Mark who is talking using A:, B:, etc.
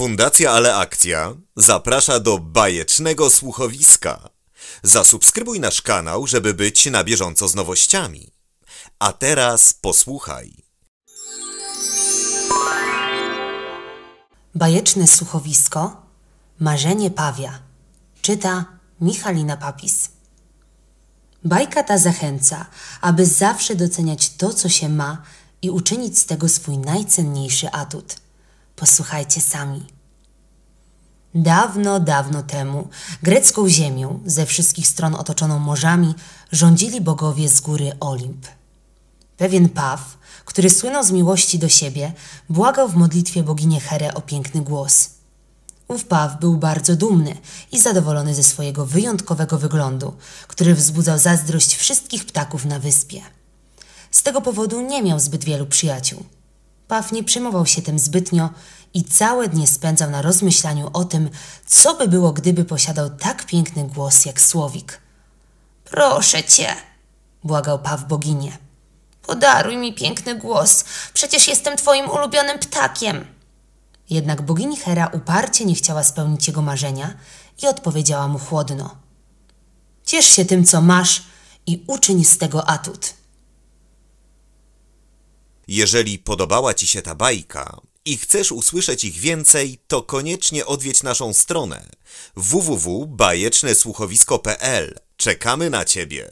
A: Fundacja Ale Akcja zaprasza do bajecznego słuchowiska. Zasubskrybuj nasz kanał, żeby być na bieżąco z nowościami. A teraz posłuchaj.
B: Bajeczne słuchowisko Marzenie Pawia czyta Michalina Papis. Bajka ta zachęca, aby zawsze doceniać to, co się ma i uczynić z tego swój najcenniejszy atut – Posłuchajcie sami. Dawno, dawno temu grecką ziemią, ze wszystkich stron otoczoną morzami, rządzili bogowie z góry Olimp. Pewien Paw, który słynął z miłości do siebie, błagał w modlitwie boginię Herę o piękny głos. Ów Paw był bardzo dumny i zadowolony ze swojego wyjątkowego wyglądu, który wzbudzał zazdrość wszystkich ptaków na wyspie. Z tego powodu nie miał zbyt wielu przyjaciół – Paw nie przejmował się tym zbytnio i całe dnie spędzał na rozmyślaniu o tym, co by było, gdyby posiadał tak piękny głos jak słowik. Proszę cię, błagał Paw boginie. Podaruj mi piękny głos, przecież jestem twoim ulubionym ptakiem. Jednak bogini Hera uparcie nie chciała spełnić jego marzenia i odpowiedziała mu chłodno. Ciesz się tym, co masz i uczyń z tego atut.
A: Jeżeli podobała Ci się ta bajka i chcesz usłyszeć ich więcej, to koniecznie odwiedź naszą stronę www.bajecznesłuchowisko.pl. Czekamy na Ciebie!